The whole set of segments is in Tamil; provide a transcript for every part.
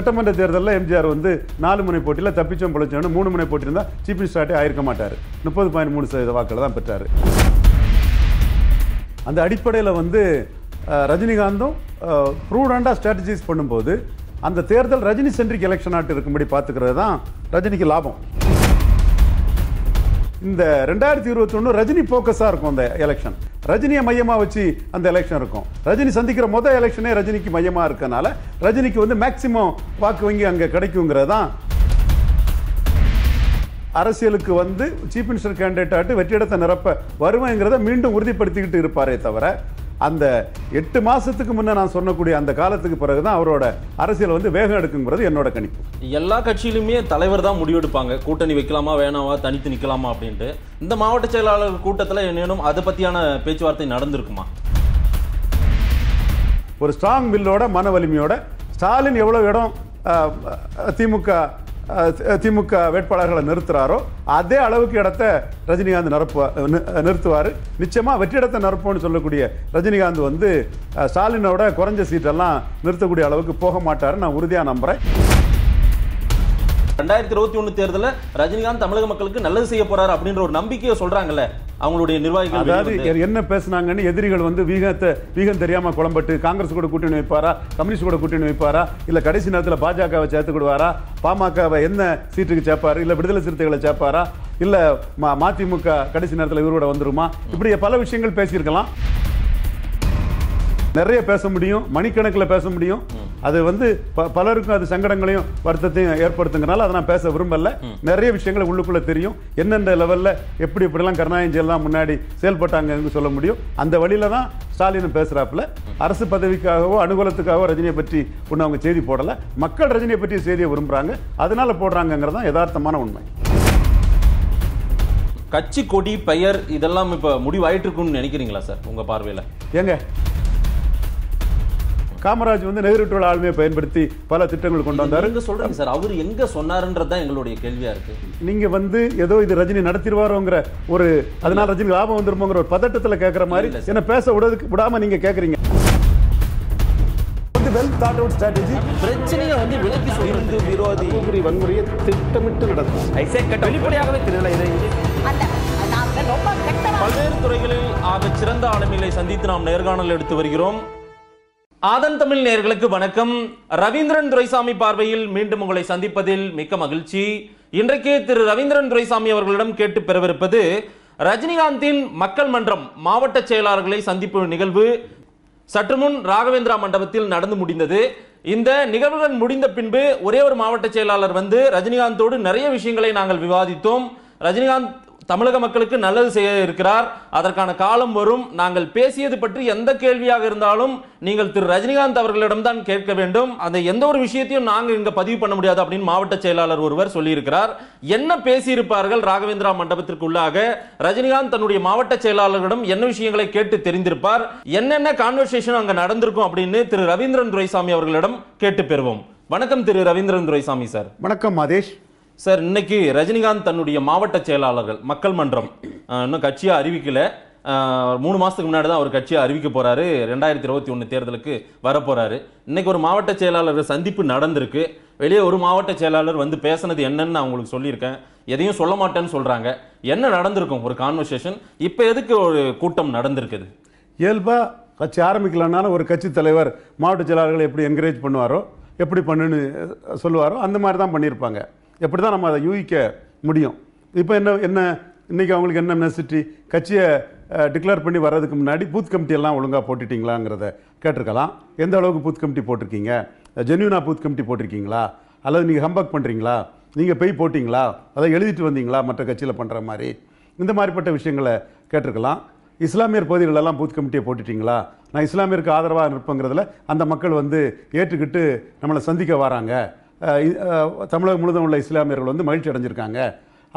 சட்டமன்ற தேர்தலில் எம்ஜிஆர் வந்து நாலு முனை போட்டியில் தப்பிச்சோம் பிழைச்சோன்னு மூணு முனை போட்டி இருந்தால் சீஃப் மினிஸ்டராட்டே ஆயிருக்க மாட்டார் முப்பது பாயிண்ட் மூணு சதவீத வாக்களை தான் பெற்றார் அந்த அடிப்படையில் வந்து ரஜினிகாந்தும் ப்ரூடண்டாக ஸ்ட்ராட்டஜிஸ் பண்ணும்போது அந்த தேர்தல் ரஜினி சென்ட்ரிக் எலெக்ஷன் ஆட்டு இருக்கும்படி பார்த்துக்கிறது தான் ரஜினிக்கு லாபம் இந்த ரெண்டாயிரத்தி இருபத்தி ஒன்று ரஜினி ஃபோக்கஸாக இருக்கும் அந்த எலெக்ஷன் ரஜினியை மையமாக வச்சு அந்த எலெக்ஷன் இருக்கும் ரஜினி சந்திக்கிற மொதல் எலெக்ஷனே ரஜினிக்கு மையமாக இருக்கனால ரஜினிக்கு வந்து மேக்சிமம் வாக்கு வங்கி அங்கே கிடைக்குங்கிறது தான் அரசியலுக்கு வந்து சீஃப் மினிஸ்டர் கேண்டிடேட் ஆகிட்டு வெற்றிடத்தை நிரப்ப வருவேங்கிறத மீண்டும் உறுதிப்படுத்திக்கிட்டு இருப்பாரே தவிர அந்த எட்டு மாதத்துக்கு முன்னே நான் சொன்னக்கூடிய அந்த காலத்துக்கு பிறகு தான் அவரோட அரசியல் வந்து வேகம் எடுக்குங்கிறது என்னோட கணிப்பு எல்லா கட்சியிலுமே தலைவர் தான் முடிவெடுப்பாங்க கூட்டணி வைக்கலாமா வேணாமா தனித்து நிற்கலாமா அப்படின்ட்டு இந்த மாவட்ட செயலாளர் கூட்டத்தில் என்னேனும் அதை பற்றியான பேச்சுவார்த்தை நடந்திருக்குமா ஒரு ஸ்ட்ராங் வில்லோட மன வலிமையோட ஸ்டாலின் எவ்வளோ இடம் திமுக திமுக வேட்பாளர்களை நிறுத்துறாரோ அதே அளவுக்கு இடத்த ரஜினிகாந்த் நிரப்ப நிறுத்துவார் நிச்சயமாக இடத்தை நிரப்போம்னு சொல்லக்கூடிய ரஜினிகாந்த் வந்து ஸ்டாலினோட குறைஞ்ச சீட்டெல்லாம் நிறுத்தக்கூடிய அளவுக்கு போக மாட்டார் நான் உறுதியாக நம்புகிறேன் ரெண்டாயிரத்தி இருபத்தி ஒன்று தேர்தலில் ரஜினிகாந்த் தமிழக மக்களுக்கு நல்லது செய்ய போறாரு அப்படின்ற ஒரு நம்பிக்கையை சொல்றாங்கல்ல அவங்களுடைய நிர்வாகிகள் அதாவது என்ன பேசினாங்கன்னு எதிரிகள் வந்து வீகத்தை வீகம் தெரியாம குழம்பட்டு காங்கிரஸ் கூட கூட்டணி வைப்பாரா கம்யூனிஸ்ட் கூட கூட்டணி வைப்பாரா இல்ல கடைசி நேரத்தில் பாஜகவை சேர்த்துக்கிடுவாரா பாமகவை என்ன சீட்டுக்கு சேர்ப்பாரு இல்ல விடுதலை சிறுத்தைகளை சேர்ப்பாரா இல்ல மதிமுக கடைசி நேரத்தில் இவரோட வந்துருமா இப்படி பல விஷயங்கள் பேசியிருக்கலாம் நிறைய பேச முடியும் மணிக்கணக்கில் பேச முடியும் அது வந்து ப பலருக்கும் அது சங்கடங்களையும் வருத்தத்தையும் ஏற்படுத்துங்கனால அதை நான் பேச விரும்பல நிறைய விஷயங்கள் உள்ளுக்குள்ளே தெரியும் எந்தெந்த லெவலில் எப்படி இப்படிலாம் கருணாநிதி எல்லாம் முன்னாடி செயல்பட்டாங்கன்னு சொல்ல முடியும் அந்த வழியில தான் ஸ்டாலின் பேசுகிறாப்புல அரசு பதவிக்காகவோ அனுகூலத்துக்காகவோ ரஜினியை பற்றி ஒன்று அவங்க செய்தி போடலை மக்கள் ரஜினியை பற்றி செய்தியை விரும்புகிறாங்க அதனால போடுறாங்கங்கிறது தான் யதார்த்தமான உண்மை கட்சி கொடி பெயர் இதெல்லாம் இப்போ முடிவாயிட்டு இருக்குன்னு நினைக்கிறீங்களா சார் உங்கள் பார்வையில் ஏங்க காமராஜ் வந்து நெகிரி விட்டுள்ள ஆளுமையை பயன்படுத்தி பல திட்டங்கள் கொண்டு வந்தார் எங்க சொல்றீங்க சார் அவர் எங்க சொன்னாருன்றது எங்களுடைய கேள்வியா இருக்கு நீங்க வந்து ஏதோ இது ரஜினி நடத்திடுவாரோங்கிற ஒரு அதனால ரஜினி லாபம் வந்துருமோங்கிற ஒரு பதட்டத்தில் கேட்குற மாதிரி என்ன பேச விடாதுக்கு விடாம நீங்க கேட்குறீங்க தாட் அவுட் வந்து விலக்கி வன்முறையை திட்டமிட்டு கட்ட பல்வேறு துறைகளில் ஆக சிறந்த ஆளுமைகளை சந்தித்து நாம் நேர்காணல் எடுத்து வருகிறோம் ஆதன் தமிழ் நேர்களுக்கு வணக்கம் ரவீந்திரன் துரைசாமி பார்வையில் மீண்டும் உங்களை சந்திப்பதில் மிக்க மகிழ்ச்சி இன்றைக்கு திரு ரவீந்திரன் துரைசாமி அவர்களிடம் கேட்டு பெறவிருப்பது ரஜினிகாந்தின் மக்கள் மன்றம் மாவட்ட செயலாளர்களை சந்திப்பு நிகழ்வு சற்று முன் ராகவேந்திரா மண்டபத்தில் நடந்து முடிந்தது இந்த நிகழ்வுகள் முடிந்த பின்பு ஒரே ஒரு மாவட்ட செயலாளர் வந்து ரஜினிகாந்தோடு நிறைய விஷயங்களை நாங்கள் விவாதித்தோம் ரஜினிகாந்த் தமிழக மக்களுக்கு நல்லது செய்ய இருக்கிறார் அதற்கான காலம் வரும் நாங்கள் பேசியது பற்றி எந்த கேள்வியாக இருந்தாலும் நீங்கள் திரு ரஜினிகாந்த் அவர்களிடம்தான் கேட்க வேண்டும் அந்த எந்த ஒரு விஷயத்தையும் நாங்கள் இங்கே பதிவு பண்ண முடியாது அப்படின்னு மாவட்ட செயலாளர் ஒருவர் சொல்லியிருக்கிறார் என்ன பேசியிருப்பார்கள் ராகவேந்திரா மண்டபத்திற்குள்ளாக ரஜினிகாந்த் தன்னுடைய மாவட்ட செயலாளர்களிடம் என்ன விஷயங்களை கேட்டு தெரிந்திருப்பார் என்னென்ன கான்வர்சேஷன் அங்கே நடந்திருக்கும் அப்படின்னு திரு ரவீந்திரன் துரைசாமி அவர்களிடம் கேட்டு பெறுவோம் வணக்கம் திரு ரவீந்திரன் துரைசாமி சார் வணக்கம் மாதேஷ் சார் இன்னைக்கு ரஜினிகாந்த் தன்னுடைய மாவட்ட செயலாளர்கள் மக்கள் மன்றம் இன்னும் கட்சியாக அறிவிக்கல மூணு மாதத்துக்கு முன்னாடி தான் அவர் கட்சியை அறிவிக்க போகிறாரு ரெண்டாயிரத்தி இருபத்தி ஒன்று தேர்தலுக்கு வரப்போகிறாரு இன்றைக்கி ஒரு மாவட்ட செயலாளர் சந்திப்பு நடந்திருக்கு வெளியே ஒரு மாவட்ட செயலாளர் வந்து பேசினது என்னன்னு நான் உங்களுக்கு சொல்லியிருக்கேன் எதையும் சொல்ல மாட்டேன்னு சொல்கிறாங்க என்ன நடந்திருக்கும் ஒரு கான்வர்சேஷன் இப்போ எதுக்கு ஒரு கூட்டம் நடந்திருக்குது இயல்பாக கட்சி ஆரம்பிக்கலான்னாலும் ஒரு கட்சி தலைவர் மாவட்ட செயலாளர்களை எப்படி என்கரேஜ் பண்ணுவாரோ எப்படி பண்ணுன்னு சொல்லுவாரோ அந்த மாதிரி தான் பண்ணியிருப்பாங்க எப்படி தான் நம்ம அதை யூகிக்க முடியும் இப்போ என்ன என்ன இன்றைக்கி அவங்களுக்கு என்ன நெசிட்டி கட்சியை டிக்ளேர் பண்ணி வர்றதுக்கு முன்னாடி பூத் கமிட்டியெல்லாம் ஒழுங்காக போட்டுட்டிங்களாங்கிறத கேட்டிருக்கலாம் எந்த அளவுக்கு பூத் கமிட்டி போட்டிருக்கீங்க ஜென்யூனாக பூத் கமிட்டி போட்டிருக்கீங்களா அல்லது நீங்கள் ஹம்பக் பண்ணுறீங்களா நீங்கள் பெய் போட்டிங்களா அதை எழுதிட்டு வந்தீங்களா மற்ற கட்சியில் பண்ணுற மாதிரி இந்த மாதிரிப்பட்ட விஷயங்களை கேட்டிருக்கலாம் இஸ்லாமியர் பகுதிகளெல்லாம் பூத் கமிட்டியை போட்டுட்டிங்களா நான் இஸ்லாமியருக்கு ஆதரவாக இருப்பேங்கிறதுல அந்த மக்கள் வந்து ஏற்றுக்கிட்டு நம்மளை சந்திக்க வராங்க தமிழகம் முழுதும் உள்ள இஸ்லாமியர்கள் வந்து மகிழ்ச்சி அடைஞ்சிருக்காங்க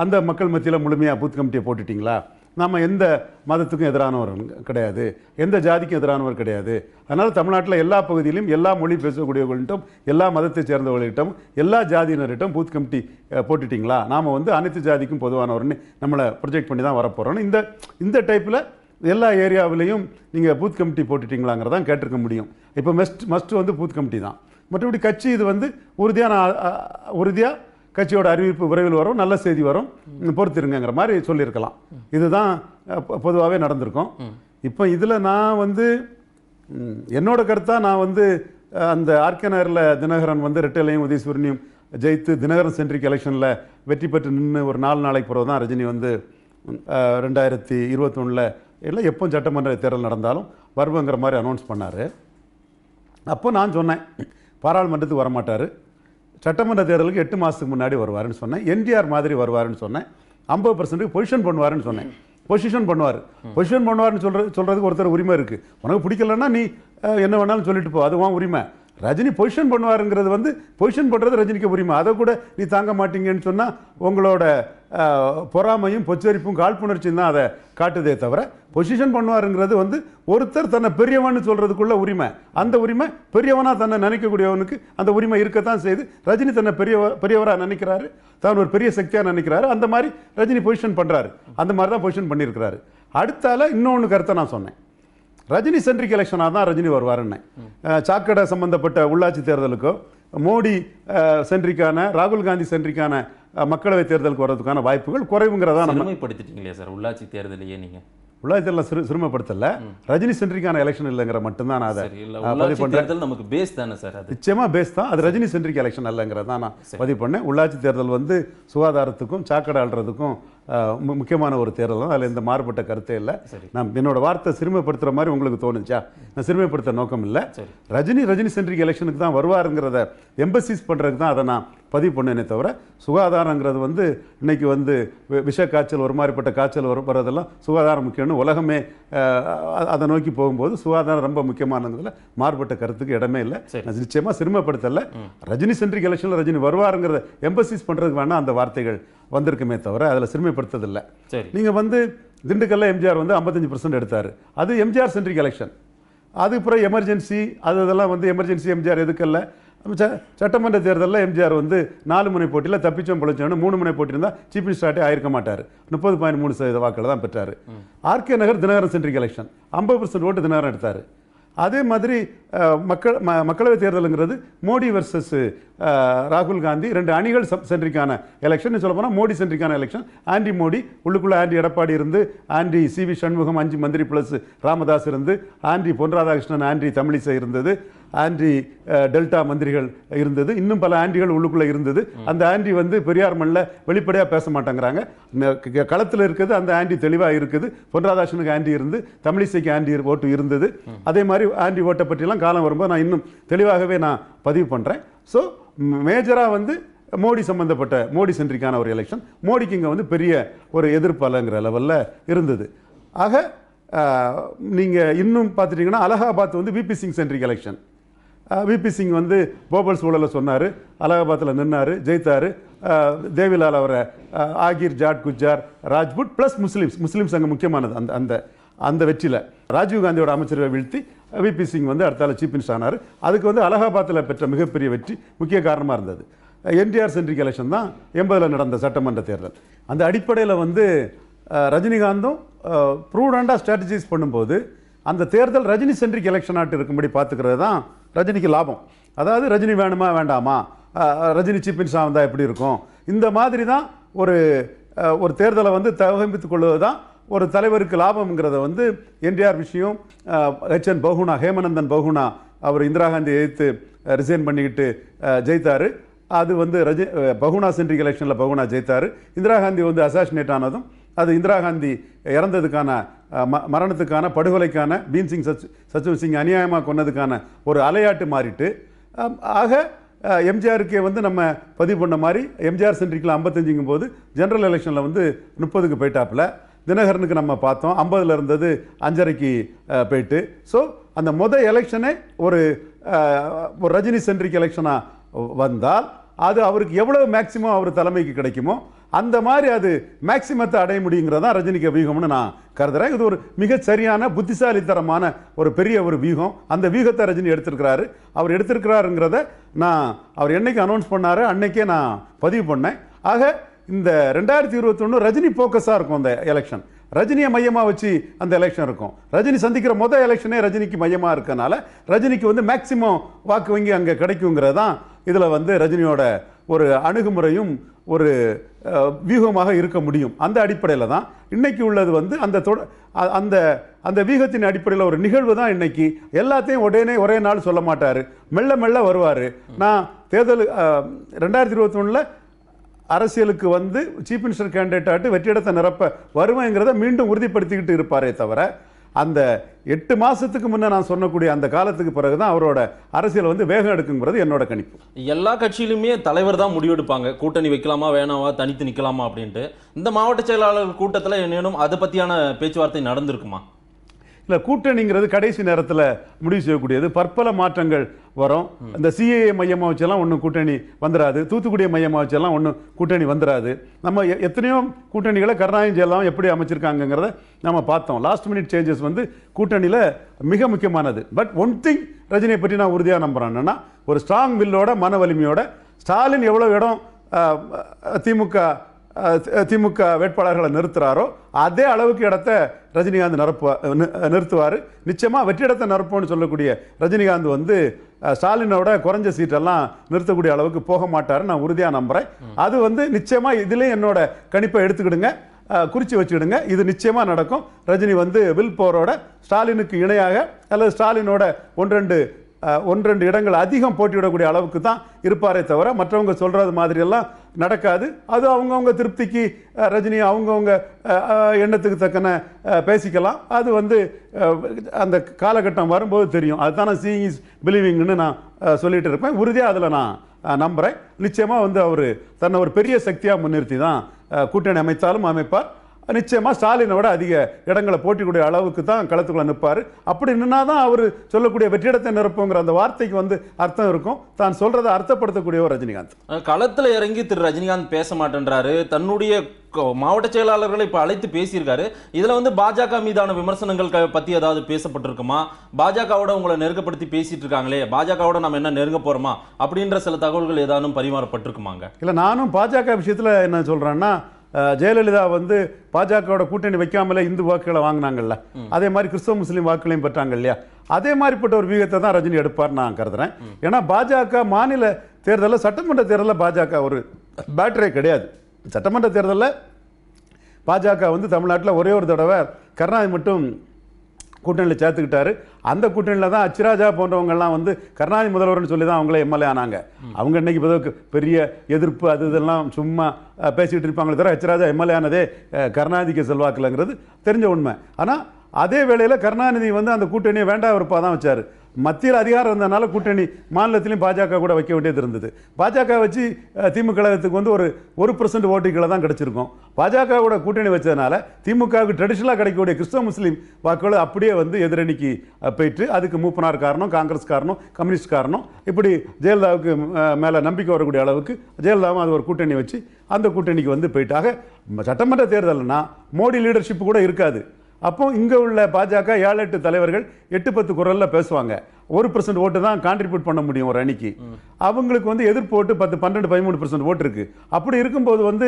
அந்த மக்கள் மத்தியில் முழுமையாக பூத் கமிட்டியை போட்டுட்டிங்களா நாம் எந்த மதத்துக்கும் எதிரானவர் கிடையாது எந்த ஜாதிக்கும் எதிரானவர் கிடையாது அதனால் தமிழ்நாட்டில் எல்லா பகுதியிலும் எல்லா மொழி பேசக்கூடியவர்கள்ட்டும் எல்லா மதத்தை சேர்ந்தவர்கள்ட்டும் எல்லா ஜாதியினர்கிட்டும் பூத் கமிட்டி போட்டுட்டிங்களா நாம் வந்து அனைத்து ஜாதிக்கும் பொதுவானவர்னு நம்மளை ப்ரொஜெக்ட் பண்ணி தான் வரப்போகிறோம் இந்த இந்த டைப்பில் எல்லா ஏரியாவிலையும் நீங்கள் பூத் கமிட்டி போட்டுட்டிங்களாங்கிறதான் கேட்டிருக்க முடியும் இப்போ மெஸ்ட் மஸ்ட்டு வந்து பூத் கமிட்டி தான் மற்றபடி கட்சி இது வந்து உறுதியான உறுதியாக கட்சியோட அறிவிப்பு விரைவில் வரும் நல்ல செய்தி வரும் பொறுத்திருங்கிற மாதிரி சொல்லியிருக்கலாம் இதுதான் பொதுவாகவே நடந்திருக்கும் இப்போ இதில் நான் வந்து என்னோட கருத்தாக நான் வந்து அந்த ஆர்கே நகரில் தினகரன் வந்து ரெட்டலையும் உதயசூரனையும் ஜெயித்து தினகரன் சென்ட்ரிக் எலெக்ஷனில் வெற்றி பெற்று நின்று ஒரு நாலு நாளைக்கு பிறகு தான் ரஜினி வந்து ரெண்டாயிரத்தி இருபத்தொன்னில் இல்லை எப்போ சட்டமன்ற தேர்தல் நடந்தாலும் வருவங்கிற மாதிரி அனௌன்ஸ் பண்ணார் அப்போ நான் சொன்னேன் பாராளுமன்றத்துக்கு வரமாட்டார் சட்டமன்ற தேர்தலுக்கு எட்டு மாதத்துக்கு முன்னாடி வருவார்னு சொன்னேன் என்டிஆர் மாதிரி வருவார்னு சொன்னேன் ஐம்பது பர்சன்ட்டுக்கு பொசிஷன் பண்ணுவார்னு சொன்னேன் பொசிஷன் பண்ணுவார் பொசிஷன் பண்ணுவார்னு சொல்கிற சொல்கிறதுக்கு ஒருத்தர் உரிமை இருக்குது உனக்கு பிடிக்கலன்னா நீ என்ன வேணாலும் சொல்லிட்டு போ அதுவான் உரிமை ரஜினி பொசிஷன் பண்ணுவாருங்கிறது வந்து பொசிஷன் பண்ணுறது ரஜினிக்கு உரிமை அதை கூட நீ தாங்க மாட்டீங்கன்னு சொன்னால் உங்களோட பொறாமையும் பொச்சரிப்பும் காழ்ப்புணர்ச்சியும் தான் அதை காட்டுதே தவிர பொசிஷன் பண்ணுவாருங்கிறது வந்து ஒருத்தர் தன்னை பெரியவன்னு சொல்கிறதுக்குள்ள உரிமை அந்த உரிமை பெரியவனாக தன்னை நினைக்கக்கூடியவனுக்கு அந்த உரிமை இருக்கத்தான் செய்து ரஜினி தன்னை பெரிய பெரியவராக நினைக்கிறாரு தான் ஒரு பெரிய சக்தியாக நினைக்கிறாரு அந்த மாதிரி ரஜினி பொசிஷன் பண்ணுறாரு அந்த மாதிரி தான் பொசிஷன் பண்ணியிருக்கிறாரு அடுத்தால இன்னொன்று கருத்தை நான் சொன்னேன் ரஜினி சென்ட்ரிக் எலெக்ஷனாக தான் ரஜினி வருவாருன்னு சாக்கடை சம்பந்தப்பட்ட உள்ளாட்சி தேர்தலுக்கோ மோடி சென்ட்ரிக்கான ராகுல் காந்தி சென்ட்ரிக்கான மக்களவை தேர்தலுக்கு வர்றதுக்கான வாய்ப்புகள் குறைவுங்கிறதா நம்ம படுத்திட்டீங்களே சார் உள்ளாட்சி தேர்தலையே நீங்க உள்ளாட்சி தேர்தலில் சிறு சிறுமப்படுத்தல ரஜினி சென்ட்ரிக்கான எலெக்ஷன் இல்லைங்கிற மட்டும்தான் நான் அதை பதிவு பண்ணுறேன் நமக்கு பேஸ் தானே சார் நிச்சயமா பேஸ் தான் அது ரஜினி சென்ட்ரிக் எலெக்ஷன் இல்லைங்கிறத நான் பதிவு பண்ணேன் உள்ளாட்சி தேர்தல் வந்து சுகாதாரத்துக்கும் சாக்கடை ஆள்றதுக்கும் முக்கியமான ஒரு தேர்தல் தான் அதில் எந்த மாறுபட்ட கருத்தே இல்லை நான் என்னோட வார்த்தை சிறுமைப்படுத்துகிற மாதிரி உங்களுக்கு தோணுச்சா நான் சிறுமைப்படுத்த நோக்கம் இல்லை ரஜினி ரஜினி சென்ட்ரிக் எலெக்ஷனுக்கு தான் வருவாருங்கிறத எம்பசிஸ் பண்ணுறதுக்கு தான் அதை நான் பதிவு பண்ணனே தவிர சுகாதாரங்கிறது வந்து இன்றைக்கி வந்து விஷ காய்ச்சல் ஒரு மாதிரிப்பட்ட காய்ச்சல் வரும் வர்றதெல்லாம் சுகாதாரம் முக்கியம்னு உலகமே அதை நோக்கி போகும்போது சுகாதாரம் ரொம்ப முக்கியமானதுல மாறுபட்ட கருத்துக்கு இடமே இல்லை நிச்சயமாக சிரமப்படுத்தலை ரஜினி சென்ட்ரிக் எலெக்ஷனில் ரஜினி வருவாருங்கிறத எம்பசிஸ் பண்ணுறதுக்கு வேணால் அந்த வார்த்தைகள் வந்திருக்குமே தவிர அதில் சிறுமைப்படுத்ததில்லை நீங்கள் வந்து திண்டுக்கல்ல எம்ஜிஆர் வந்து ஐம்பத்தஞ்சு பர்சன்ட் எடுத்தார் அது எம்ஜிஆர் சென்ட்ரிக் எலெக்ஷன் அதுக்கப்புறம் எமர்ஜென்சி அது இதெல்லாம் வந்து எமர்ஜென்சி எம்ஜிஆர் எதுக்கல்ல சட்டமன்ற தேர்தலில் எம்ஜிஆர் வந்து நாலு முனை போட்டியில் தப்பிச்சோம் பிழைச்சோம்னு மூணு முனை போட்டி இருந்தால் சீஃப் மினிஸ்டராட்டே ஆயிருக்க மாட்டார் முப்பது பாயிண்ட் மூணு சதவீத வாக்கள் தான் பெற்றார் ஆர்கே நகர் தினகரன் சென்ட்ரிக் எலெக்ஷன் ஐம்பது பர்சன்ட் ஓட்டு தினகரன் எடுத்தார் அதே மாதிரி மக்கள் ம மக்களவைத் தேர்தலுங்கிறது மோடி வர்சஸ் ராகுல் காந்தி ரெண்டு அணிகள் சென்ட்ரிக்கான எலெக்ஷன் சொல்ல போனால் மோடி சென்ட்ரிக்கான எலெக்ஷன் ஆண்டி மோடி உள்ளுக்குள்ளே ஆண்டி எடப்பாடி இருந்து ஆண்டி சி வி சண்முகம் அஞ்சு மந்திரி பிளஸ் ராமதாஸ் இருந்து ஆண்டி பொன் ராதாகிருஷ்ணன் ஆண்டி தமிழிசை இருந்தது ஆண்டி டெல்டா மந்திரிகள் இருந்தது இன்னும் பல ஆண்டிகள் உள்ளுக்குள்ளே இருந்தது அந்த ஆண்டி வந்து பெரியார் மண்ணில் வெளிப்படையாக பேச மாட்டேங்கிறாங்க களத்தில் இருக்கிறது அந்த ஆண்டி தெளிவாக இருக்குது பொன்ராதாசனுக்கு ஆண்டி இருந்து தமிழிசைக்கு ஆண்டி ஓட்டு இருந்தது அதே மாதிரி ஆண்டி ஓட்டை பற்றிலாம் காலம் வரும்போது நான் இன்னும் தெளிவாகவே நான் பதிவு பண்ணுறேன் ஸோ மேஜராக வந்து மோடி சம்மந்தப்பட்ட மோடி சென்றிக்கான ஒரு எலெக்ஷன் மோடிக்கு இங்கே வந்து பெரிய ஒரு எதிர்ப்பு அலங்கிற லெவலில் இருந்தது ஆக நீங்கள் இன்னும் பார்த்துட்டிங்கன்னா அலகாபாத் வந்து VP Singh centric election VP Singh வந்து போபல் ஊழலில் சொன்னார் அலகாபாத்தில் நின்னார் ஜெயித்தார் தேவிலால் அவரை Ahir Jat Gujjar Rajput plus Muslims Muslims அங்கே முக்கியமானது அந்த அந்த அந்த வெற்றியில் ராஜீவ்காந்தியோட அமைச்சரவை வீழ்த்தி விபி சிங் வந்து அடுத்தால சீஃப் மினிஸ்டர் ஆனார் அதுக்கு வந்து அலகாபாத்தில் பெற்ற மிகப்பெரிய வெற்றி முக்கிய காரணமாக இருந்தது என்டிஆர் சென்ட்ரிக் எலெக்ஷன் தான் எண்பதில் நடந்த சட்டமன்ற தேர்தல் அந்த அடிப்படையில் வந்து ரஜினிகாந்தும் ப்ரூடண்டாக ஸ்ட்ராட்டஜிஸ் பண்ணும்போது அந்த தேர்தல் ரஜினி சென்ட்ரிக் எலெக்ஷன் ஆட்டு இருக்கும்படி பார்த்துக்கிறது தான் ரஜினிக்கு லாபம் அதாவது ரஜினி வேணுமா வேண்டாமா ரஜினி சீஃப் மினிஸ்டர் இருந்தால் எப்படி இருக்கும் இந்த மாதிரி தான் ஒரு ஒரு தேர்தலை வந்து தகமித்து கொள்வது தான் ஒரு தலைவருக்கு லாபம்ங்கிறத வந்து என்டிஆர் விஷயம் ஹெச்என் பகுனா ஹேமநந்தன் பகுனா அவர் இந்திரா காந்தி எதிர்த்து ரிசைன் பண்ணிக்கிட்டு ஜெயித்தார் அது வந்து ரஜி பகுனா சென்ட்ரிக் எலெக்ஷனில் பகுனா ஜெயித்தார் இந்திரா காந்தி வந்து அசாசினேட் ஆனதும் அது இந்திரா காந்தி இறந்ததுக்கான ம மரணத்துக்கான படுகொலைக்கான பீம்சிங் சச் சச்சுவன் சிங் அநியாயமாக கொன்னதுக்கான ஒரு அலையாட்டு மாறிட்டு ஆக எம்ஜிஆருக்கே வந்து நம்ம பதிவு பண்ண மாதிரி எம்ஜிஆர் சென்ட்ரிக்கில் ஐம்பத்தஞ்சுங்கும் போது ஜென்ரல் எலெக்ஷனில் வந்து முப்பதுக்கு போயிட்டாப்பில் தினகரனுக்கு நம்ம பார்த்தோம் ஐம்பதில் இருந்தது அஞ்சரைக்கு போயிட்டு ஸோ அந்த மொதல் எலெக்ஷனே ஒரு ஒரு ரஜினி சென்ட்ரிக் எலெக்ஷனாக வந்தால் அது அவருக்கு எவ்வளோ மேக்சிமம் அவர் தலைமைக்கு கிடைக்குமோ அந்த மாதிரி அது மேக்சிமத்தை அடைய தான் ரஜினிக்கு வியூகம்னு நான் கருதுறேன் இது ஒரு மிக சரியான புத்திசாலித்தரமான ஒரு பெரிய ஒரு வியூகம் அந்த வியூகத்தை ரஜினி எடுத்திருக்கிறாரு அவர் எடுத்திருக்கிறாருங்கிறத நான் அவர் என்னைக்கு அனௌன்ஸ் பண்ணார் அன்னைக்கே நான் பதிவு பண்ணேன் ஆக இந்த ரெண்டாயிரத்தி இருபத்தொன்று ரஜினி ஃபோக்கஸாக இருக்கும் அந்த எலெக்ஷன் ரஜினியை மையமாக வச்சு அந்த எலெக்ஷன் இருக்கும் ரஜினி சந்திக்கிற மொதல் எலெக்ஷனே ரஜினிக்கு மையமாக இருக்கனால ரஜினிக்கு வந்து மேக்சிமம் வாக்கு வங்கி அங்கே கிடைக்குங்கிறது தான் இதில் வந்து ரஜினியோட ஒரு அணுகுமுறையும் ஒரு வியூகமாக இருக்க முடியும் அந்த அடிப்படையில் தான் இன்றைக்கி உள்ளது வந்து அந்த தொட அந்த அந்த வீகத்தின் அடிப்படையில் ஒரு நிகழ்வு தான் இன்றைக்கி எல்லாத்தையும் உடனே ஒரே நாள் சொல்ல மாட்டார் மெல்ல மெல்ல வருவார் நான் தேர்தல் ரெண்டாயிரத்தி இருபத்தி ஒன்றில் அரசியலுக்கு வந்து சீஃப் மினிஸ்டர் கேண்டிடேட் ஆகிட்டு வெற்றிடத்தை நிரப்ப வருவேங்கிறத மீண்டும் உறுதிப்படுத்திக்கிட்டு இருப்பாரே தவிர அந்த எட்டு மாதத்துக்கு முன்னே நான் சொன்னக்கூடிய அந்த காலத்துக்கு பிறகு தான் அவரோட அரசியல் வந்து வேகம் எடுக்குங்கிறது என்னோட கணிப்பு எல்லா கட்சியிலுமே தலைவர் தான் முடிவெடுப்பாங்க கூட்டணி வைக்கலாமா வேணாமா தனித்து நிற்கலாமா அப்படின்ட்டு இந்த மாவட்ட செயலாளர் கூட்டத்தில் என்னேனும் அதை பற்றியான பேச்சுவார்த்தை நடந்திருக்குமா இல்லை கூட்டணிங்கிறது கடைசி நேரத்தில் முடிவு செய்யக்கூடியது பற்பல மாற்றங்கள் வரும் இந்த சிஏஏ மையமாக வச்செல்லாம் ஒன்றும் கூட்டணி வந்துடாது தூத்துக்குடி மையமாக வச்செல்லாம் ஒன்றும் கூட்டணி வந்துடாது நம்ம எத்தனையோ கூட்டணிகளை கருணாநிதி எல்லாம் எப்படி அமைச்சிருக்காங்கிறத நம்ம பார்த்தோம் லாஸ்ட் மினிட் சேஞ்சஸ் வந்து கூட்டணியில் மிக முக்கியமானது பட் ஒன் திங் ரஜினியை பற்றி நான் உறுதியாக நம்புகிறேன் என்னன்னா ஒரு ஸ்ட்ராங் வில்லோட மன வலிமையோட ஸ்டாலின் எவ்வளோ இடம் திமுக திமுக வேட்பாளர்களை நிறுத்துறாரோ அதே அளவுக்கு இடத்த ரஜினிகாந்த் நிரப்பு நிறுத்துவார் நிச்சயமாக வெற்றி இடத்தை நிரப்போன்னு சொல்லக்கூடிய ரஜினிகாந்த் வந்து ஸ்டாலினோட குறைஞ்ச சீட்டெல்லாம் நிறுத்தக்கூடிய அளவுக்கு போக மாட்டார் நான் உறுதியாக நம்புகிறேன் அது வந்து நிச்சயமாக இதுலேயும் என்னோட கணிப்பை எடுத்துக்கிடுங்க குறித்து வச்சுக்கிடுங்க இது நிச்சயமாக நடக்கும் ரஜினி வந்து வில் போரோட ஸ்டாலினுக்கு இணையாக அல்லது ஸ்டாலினோட ஒன்று ரெண்டு ஒன்று ரெண்டு இடங்கள் அதிகம் போட்டியிடக்கூடிய அளவுக்கு தான் இருப்பாரே தவிர மற்றவங்க சொல்கிறது மாதிரியெல்லாம் நடக்காது அது அவங்கவுங்க திருப்திக்கு ரஜினி அவங்கவுங்க எண்ணத்துக்கு தக்கன பேசிக்கலாம் அது வந்து அந்த காலகட்டம் வரும்போது தெரியும் அதுதான் நான் சீயிங் இஸ் பிலீவிங்னு நான் சொல்லிகிட்டு இருப்பேன் உறுதியாக அதில் நான் நம்புகிறேன் நிச்சயமாக வந்து அவர் தன்னை ஒரு பெரிய சக்தியாக முன்னிறுத்தி தான் கூட்டணி அமைத்தாலும் அமைப்பார் நிச்சயமாக ஸ்டாலினை விட அதிக இடங்களை போட்டிக்கூடிய அளவுக்கு தான் களத்துக்குள்ள நிற்பார் அப்படி நின்னா தான் அவர் சொல்லக்கூடிய வெற்றிடத்தை நிரப்புங்கிற அந்த வார்த்தைக்கு வந்து அர்த்தம் இருக்கும் தான் சொல்றதை அர்த்தப்படுத்தக்கூடியவர் ரஜினிகாந்த் களத்தில் இறங்கி திரு ரஜினிகாந்த் பேச மாட்டேன்றாரு தன்னுடைய மாவட்ட செயலாளர்களை இப்போ அழைத்து பேசியிருக்காரு இதில் வந்து பாஜக மீதான விமர்சனங்கள் பற்றி ஏதாவது பேசப்பட்டிருக்குமா பாஜகவோட உங்களை நெருக்கப்படுத்தி பேசிட்டு இருக்காங்களே பாஜகவோட நம்ம என்ன நெருங்க போகிறோமா அப்படின்ற சில தகவல்கள் ஏதாவது பரிமாறப்பட்டிருக்குமாங்க இல்லை நானும் பாஜக விஷயத்தில் என்ன சொல்கிறேன்னா ஜெயலலிதா வந்து பாஜகவோட கூட்டணி வைக்காமலே இந்து வாக்குகளை வாங்கினாங்கல்ல அதே மாதிரி கிறிஸ்தவ முஸ்லீம் வாக்குகளையும் பெற்றாங்க இல்லையா அதே மாதிரிப்பட்ட ஒரு வியூகத்தை தான் ரஜினி எடுப்பார் நான் கருதுறேன் ஏன்னா பாஜக மாநில தேர்தலில் சட்டமன்ற தேர்தலில் பாஜக ஒரு பேட்டரே கிடையாது சட்டமன்ற தேர்தலில் பாஜக வந்து தமிழ்நாட்டில் ஒரே ஒரு தடவை கருணாநிதி மட்டும் கூட்டணியில் சேர்த்துக்கிட்டாரு அந்த கூட்டணியில் தான் அச்சிராஜா போன்றவங்கெல்லாம் வந்து கருணாநிதி முதல்வர்னு சொல்லி தான் அவங்களே எம்எல்ஏ ஆனாங்க அவங்க இன்னைக்கு பெரிய எதிர்ப்பு அது இதெல்லாம் சும்மா பேசிகிட்டு இருப்பாங்களே தவிர அச்சிராஜா எம்எல்ஏ ஆனதே கருணாநிதிக்கு செல்வாக்கில்ங்கிறது தெரிஞ்ச உண்மை ஆனால் அதே வேளையில் கருணாநிதி வந்து அந்த கூட்டணியை வேண்டாம் இருப்பாக தான் வச்சார் மத்தியில் அதிகாரம் இருந்ததுனால கூட்டணி மாநிலத்திலையும் பாஜக கூட வைக்க வேண்டியது இருந்தது பாஜக வச்சு திமுக கழகத்துக்கு வந்து ஒரு ஒரு பர்சன்ட் ஓட்டுகளை தான் கிடச்சிருக்கும் பாஜக கூட கூட்டணி வச்சதுனால திமுகவுக்கு ட்ரெடிஷ்னலாக கிடைக்கக்கூடிய கிறிஸ்தவ முஸ்லீம் வாக்குகள் அப்படியே வந்து எதிரணிக்கு போயிட்டு அதுக்கு மூப்பனார் காரணம் காங்கிரஸ் காரணம் கம்யூனிஸ்ட் காரணம் இப்படி ஜெயலலிதாவுக்கு மேலே நம்பிக்கை வரக்கூடிய அளவுக்கு ஜெயலலிதாவும் அது ஒரு கூட்டணி வச்சு அந்த கூட்டணிக்கு வந்து போயிட்டாக சட்டமன்ற தேர்தல்னா மோடி லீடர்ஷிப் கூட இருக்காது அப்போ இங்கே உள்ள பாஜக ஏழு எட்டு தலைவர்கள் எட்டு பத்து குரலில் பேசுவாங்க ஒரு பர்சன்ட் ஓட்டு தான் கான்ட்ரிபியூட் பண்ண முடியும் ஒரு அணிக்கு அவங்களுக்கு வந்து எதிர்ப்பு ஓட்டு பத்து பன்னெண்டு பதிமூணு பர்சன்ட் ஓட்டு இருக்குது அப்படி இருக்கும்போது வந்து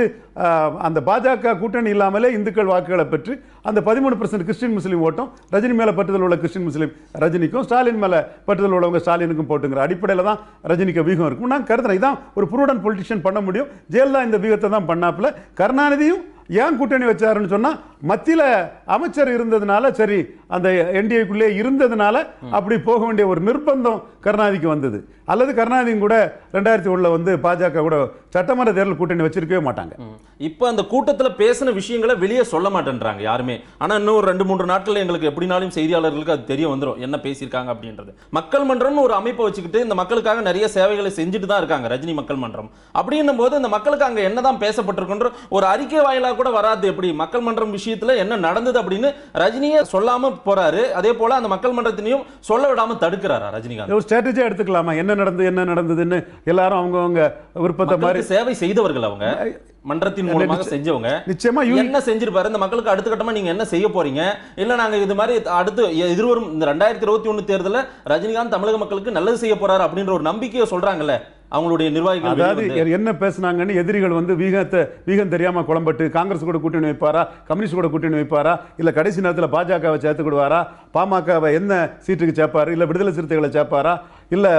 அந்த பாஜக கூட்டணி இல்லாமலே இந்துக்கள் வாக்குகளை பெற்று அந்த பதிமூணு பர்சன்ட் கிறிஸ்டின் முஸ்லீம் ஓட்டும் ரஜினி மேலே பட்டுதல் உள்ள கிறிஸ்டின் முஸ்லீம் ரஜினிக்கும் ஸ்டாலின் மேலே பட்டுதல் உள்ளவங்க ஸ்டாலினுக்கும் போட்டுங்கிற அடிப்படையில் தான் ரஜினிக்கு வியூகம் இருக்கும் நான் கருதுறேன் இதான் ஒரு புரூடன் பொலிட்டிஷியன் பண்ண முடியும் ஜெயலலிதா இந்த வீகத்தை தான் பண்ணாப்புல கருணாநிதியும் ஏன் கூட்டணி வச்சாருன்னு சொன்னால் மத்தியில் அமைச்சர் இருந்ததுனால சரி அந்த என்டிஏக்குள்ளே இருந்ததுனால அப்படி போக வேண்டிய ஒரு நிர்பந்தம் கருணாநிதிக்கு வந்தது அல்லது கருணாநிதி கூட ரெண்டாயிரத்தி ஒன்றில் வந்து பாஜக கூட சட்டமன்ற தேர்தல் கூட்டணி வச்சிருக்கவே மாட்டாங்க இப்போ அந்த கூட்டத்தில் பேசின விஷயங்களை வெளியே சொல்ல மாட்டேன்றாங்க யாருமே ஆனால் இன்னும் ஒரு ரெண்டு மூன்று நாட்களில் எங்களுக்கு எப்படினாலும் செய்தியாளர்களுக்கு அது தெரிய வந்துடும் என்ன பேசியிருக்காங்க அப்படின்றது மக்கள் மன்றம்னு ஒரு அமைப்பை வச்சுக்கிட்டு இந்த மக்களுக்காக நிறைய சேவைகளை செஞ்சுட்டு தான் இருக்காங்க ரஜினி மக்கள் மன்றம் அப்படின்னும் போது இந்த மக்களுக்கு அங்கே என்னதான் பேசப்பட்டிருக்குன்ற ஒரு அறிக்கை வாயிலாக கூட வராது எப்படி மக்கள் மன்றம் விஷயத்தில் என்ன நடந்தது அப்படின்னு ரஜினியை சொல்லாமல் போறாரு அதே போல அந்த மக்கள் மன்றத்தினையும் சொல்ல விடாமல் தடுக்கிறாரா ரஜினிகாந்த் ஒரு ஸ்ட்ராட்டஜியாக எடுத்துக்கலாமா என்ன நடந்தது என்ன நடந்ததுன்னு எல்லாரும் அவங்கவுங்க விருப்பத்தை மாதிரி சேவை செய்தவர்கள் அவங்க மன்றத்தின் மூலமாக செஞ்சவங்க நிச்சயமா என்ன செஞ்சிருப்பாரு இந்த மக்களுக்கு அடுத்த கட்டமா நீங்க என்ன செய்ய போறீங்க இல்ல நாங்க இது மாதிரி அடுத்து எதிர்வரும் இந்த ரெண்டாயிரத்தி இருபத்தி ஒண்ணு தேர்தல ரஜினிகாந்த் தமிழக மக்களுக்கு நல்லது செய்ய போறாரு அப்படின்ற ஒரு நம்பிக்கையை சொல்றாங்கல்ல அவங்களுடைய நிர்வாகிகள் அதாவது என்ன பேசுனாங்கன்னு எதிரிகள் வந்து வீகத்தை வீகம் தெரியாம குழம்பட்டு காங்கிரஸ் கூட கூட்டணி வைப்பாரா கம்யூனிஸ்ட் கூட கூட்டணி வைப்பாரா இல்ல கடைசி நேரத்தில் பாஜகவை சேர்த்து கொடுவாரா பாமகவை என்ன சீட்டுக்கு சேர்ப்பாரு இல்ல விடுதலை சிறுத்தைகளை சேர்ப்பாரா இல்லை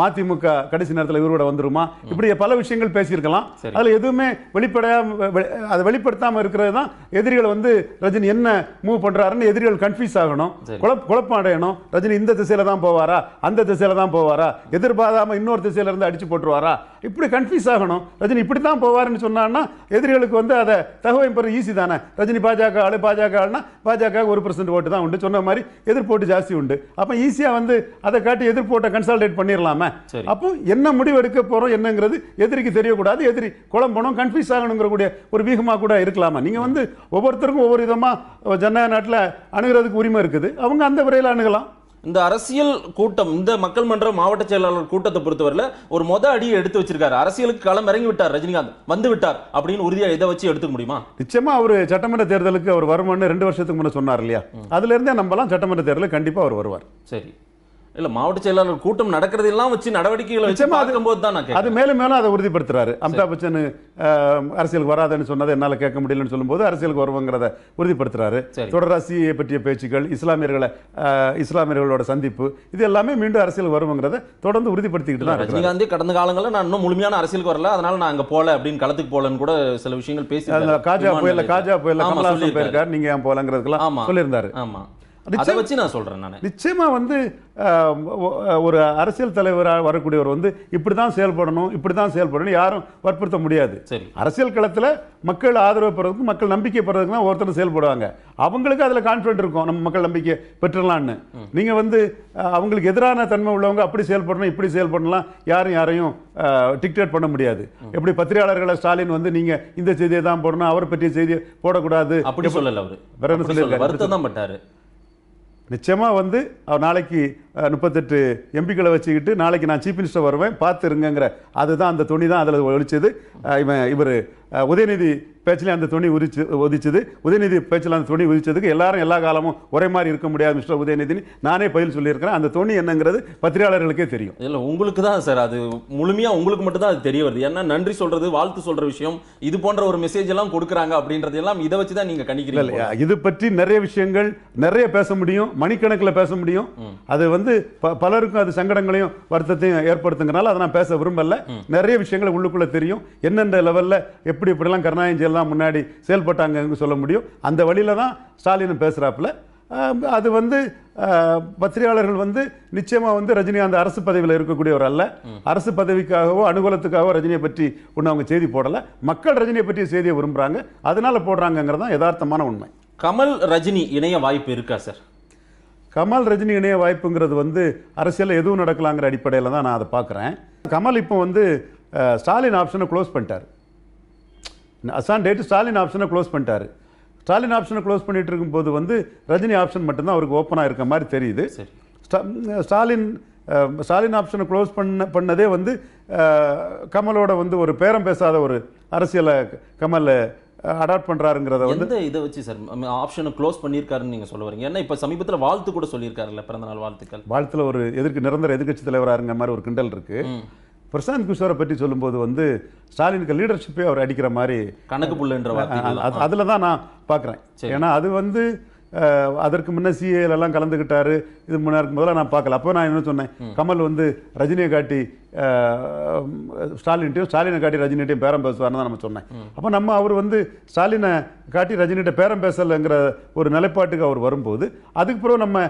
மதிமுக கடைசி நேரத்தில் இவரோட வந்துருமா இப்படி பல விஷயங்கள் பேசியிருக்கலாம் அதில் எதுவுமே வெளிப்படையாக அதை வெளிப்படுத்தாமல் இருக்கிறது தான் எதிரிகள் வந்து ரஜினி என்ன மூவ் பண்ணுறாருன்னு எதிரிகள் கன்ஃபியூஸ் ஆகணும் குழப்ப குழப்பம் அடையணும் ரஜினி இந்த திசையில் தான் போவாரா அந்த திசையில் தான் போவாரா எதிர்பாராமல் இன்னொரு திசையில இருந்து அடிச்சு போட்டுருவாரா இப்படி கன்ஃபியூஸ் ஆகணும் ரஜினி இப்படி தான் போவார்னு சொன்னான்னா எதிரிகளுக்கு வந்து அதை தகவல் பெற ஈஸி தானே ரஜினி பாஜக ஆளு பாஜக ஆளுனா பாஜக ஒரு பர்சன்ட் ஓட்டு தான் உண்டு சொன்ன மாதிரி எதிர்ப்போட்டு ஜாஸ்தி உண்டு அப்போ ஈஸியாக வந்து அதை காட்டி எதிர்ப்போட்டை கன்சல்டேட் பண்ணிடலாமே அப்போ என்ன முடிவு எடுக்க போறோம் என்னங்கிறது எதிரிக்கு தெரியக்கூடாது எதிரி போனோம் கன்ஃபியூஸ் ஆகணுங்கிற கூடிய ஒரு வீகமாக கூட இருக்கலாமா நீங்கள் வந்து ஒவ்வொருத்தருக்கும் ஒவ்வொரு விதமாக ஜனநாயக நாட்டில் அணுகிறதுக்கு உரிமை இருக்குது அவங்க அந்த விரையில் அணுகலாம் இந்த அரசியல் கூட்டம் இந்த மக்கள் மன்ற மாவட்ட செயலாளர் கூட்டத்தை பொறுத்தவரையில் ஒரு மொத அடியை எடுத்து வச்சிருக்காரு அரசியலுக்கு களம் இறங்கி விட்டார் ரஜினிகாந்த் வந்து விட்டார் அப்படின்னு உறுதியாக இதை வச்சு எடுத்துக்க முடியுமா நிச்சயமா அவர் சட்டமன்ற தேர்தலுக்கு அவர் வருமானு ரெண்டு வருஷத்துக்கு முன்னே சொன்னார் இல்லையா அதுல இருந்தே நம்மலாம் சட்டமன்ற தேர்தலில் கண்டிப்பா அவர் வருவார் சரி இல்ல மாவட்ட செயலாளர் கூட்டம் நடக்கிறது எல்லாம் வச்சு நடவடிக்கைகளை வச்சு போது தான் அது மேலும் மேலும் அதை உறுதிப்படுத்துறாரு அமிதாப் பச்சன் அரசியலுக்கு வராதுன்னு சொன்னதை என்னால் கேட்க முடியலன்னு சொல்லும்போது அரசியலுக்கு வருவங்கிறத உறுதிப்படுத்துறாரு தொடராசியை பற்றிய பேச்சுக்கள் இஸ்லாமியர்களை இஸ்லாமியர்களோட சந்திப்பு இது எல்லாமே மீண்டும் அரசியலுக்கு வருவங்கிறத தொடர்ந்து உறுதிப்படுத்திக்கிட்டு தான் ரஜினிகாந்தி கடந்த காலங்களில் நான் இன்னும் முழுமையான அரசியலுக்கு வரல அதனால நான் அங்கே போல அப்படின்னு களத்துக்கு போலன்னு கூட சில விஷயங்கள் பேசி காஜா புயல காஜா புயல கமலாசன் போயிருக்காரு நீங்க ஏன் போலங்கிறதுக்கெல்லாம் சொல்லியிருந்தாரு ஆமா அதை வச்சு நான் சொல்கிறேன் நான் நிச்சயமாக வந்து ஒரு அரசியல் தலைவராக வரக்கூடியவர் வந்து இப்படி தான் செயல்படணும் இப்படி தான் செயல்படணும் யாரும் வற்புறுத்த முடியாது சரி அரசியல் களத்தில் மக்கள் ஆதரவு பெறதுக்கு மக்கள் நம்பிக்கை பெறதுக்கு தான் ஒருத்தர் செயல்படுவாங்க அவங்களுக்கு அதில் கான்ஃபிடென்ட் இருக்கும் நம்ம மக்கள் நம்பிக்கை பெற்றலாம்னு நீங்கள் வந்து அவங்களுக்கு எதிரான தன்மை உள்ளவங்க அப்படி செயல்படணும் இப்படி செயல்படலாம் யாரும் யாரையும் டிக்டேட் பண்ண முடியாது எப்படி பத்திரிகையாளர்களை ஸ்டாலின் வந்து நீங்க இந்த செய்தியை தான் போடணும் அவரை பற்றிய செய்தியை போடக்கூடாது அப்படி சொல்லல அவர் வேற என்ன சொல்லியிருக்காரு வருத்தம் தான் பட்டாரு நிச்சயமாக வந்து அவர் நாளைக்கு முப்பத்தெட்டு எம்பிக்களை வச்சுக்கிட்டு நாளைக்கு நான் சீஃப் மினிஸ்டர் வருவேன் பார்த்துருங்கிற அதுதான் அந்த துணி தான் அதில் ஒழிச்சது இவன் இவர் உதயநிதி பேச்சிலே அந்த துணி உரிச்சு உதிச்சது உதயநிதி பேச்சில் அந்த துணி உதிச்சதுக்கு எல்லாரும் எல்லா காலமும் ஒரே மாதிரி இருக்க முடியாது மிஸ்டர் உதயநிதினு நானே பதில் சொல்லியிருக்கிறேன் அந்த துணி என்னங்கிறது பத்திரிகையாளர்களுக்கே தெரியும் இல்லை உங்களுக்கு தான் சார் அது முழுமையாக உங்களுக்கு மட்டும் தான் அது தெரிய வருது ஏன்னா நன்றி சொல்கிறது வாழ்த்து சொல்கிற விஷயம் இது போன்ற ஒரு மெசேஜ் எல்லாம் கொடுக்குறாங்க அப்படின்றது எல்லாம் இதை வச்சு தான் நீங்கள் கணிக்கிறீங்க இல்லையா இது பற்றி நிறைய விஷயங்கள் நிறைய பேச முடியும் மணிக்கணக்கில் பேச முடியும் அது வந்து பலருக்கும் அது சங்கடங்களையும் வருத்தத்தையும் ஏற்படுத்துங்கனால அதை நான் பேச விரும்பல நிறைய விஷயங்கள் உள்ளுக்குள்ளே தெரியும் என்னென்ன லெவலில் எப்படி இப்படிலாம் கருணாநிதி எல்லாம் முன்னாடி செயல்பட்டாங்கன்னு சொல்ல முடியும் அந்த வழியில் தான் ஸ்டாலின் பேசுகிறாப்பில் அது வந்து பத்திரிகையாளர்கள் வந்து நிச்சயமாக வந்து ரஜினி அந்த அரசு பதவியில் இருக்கக்கூடியவர் அல்ல அரசு பதவிக்காகவோ அனுகூலத்துக்காகவோ ரஜினியை பற்றி ஒன்று அவங்க செய்தி போடலை மக்கள் ரஜினியை பற்றிய செய்தியை விரும்புகிறாங்க அதனால் போடுறாங்கங்கிறது தான் யதார்த்தமான உண்மை கமல் ரஜினி இணைய வாய்ப்பு இருக்கா சார் கமல் ரஜினி இணைய வாய்ப்புங்கிறது வந்து அரசியலில் எதுவும் நடக்கலாங்கிற அடிப்படையில் தான் நான் அதை பார்க்குறேன் கமல் இப்போ வந்து ஸ்டாலின் ஆப்ஷனை க்ளோஸ் பண்ணிட்டார் அசான் டேட்டு ஸ்டாலின் ஆப்ஷனை க்ளோஸ் பண்ணிட்டாரு ஸ்டாலின் ஆப்ஷனை க்ளோஸ் பண்ணிட்டு இருக்கும்போது வந்து ரஜினி ஆப்ஷன் மட்டும்தான் அவருக்கு ஓப்பனாக இருக்க மாதிரி தெரியுது ஸ்டாலின் ஸ்டாலின் ஆப்ஷனை க்ளோஸ் பண்ண பண்ணதே வந்து கமலோட வந்து ஒரு பேரம் பேசாத ஒரு அரசியலை கமல் அடாப்ட் பண்ணுறாருங்கிறத வந்து இதை வச்சு சார் ஆப்ஷனை க்ளோஸ் பண்ணியிருக்காருன்னு நீங்கள் சொல்ல வரீங்க ஏன்னா இப்போ சமீபத்தில் வாழ்த்து கூட சொல்லியிருக்காருல்ல பிறந்தநாள் வாழ்த்துக்கள் வாழ்த்தில் ஒரு எதிர்க்கு நிரந்தர எதிர்கட்சி தலைவராருங்கிற மாதிரி ஒரு கிண்டல் இருக்குது பிரசாந்த் கிஷோரை பற்றி சொல்லும்போது வந்து ஸ்டாலினுக்கு லீடர்ஷிப்பே அவர் அடிக்கிற மாதிரி கணக்கு புள்ளுன்ற அதில் தான் நான் பார்க்குறேன் ஏன்னா அது வந்து அதற்கு முன்ன சிஏலெல்லாம் கலந்துக்கிட்டாரு இது மணி முதல்ல நான் பார்க்கல அப்போ நான் என்ன சொன்னேன் கமல் வந்து ரஜினியை காட்டி ஸ்டாலின்ட்டையும் ஸ்டாலினை காட்டி ரஜினிகிட்டையும் பேரம் பேசுவார்னு தான் நம்ம சொன்னேன் அப்போ நம்ம அவர் வந்து ஸ்டாலினை காட்டி ரஜினிகிட்ட பேரம் பேசலைங்கிற ஒரு நிலைப்பாட்டுக்கு அவர் வரும்போது அதுக்கு பிறகு நம்ம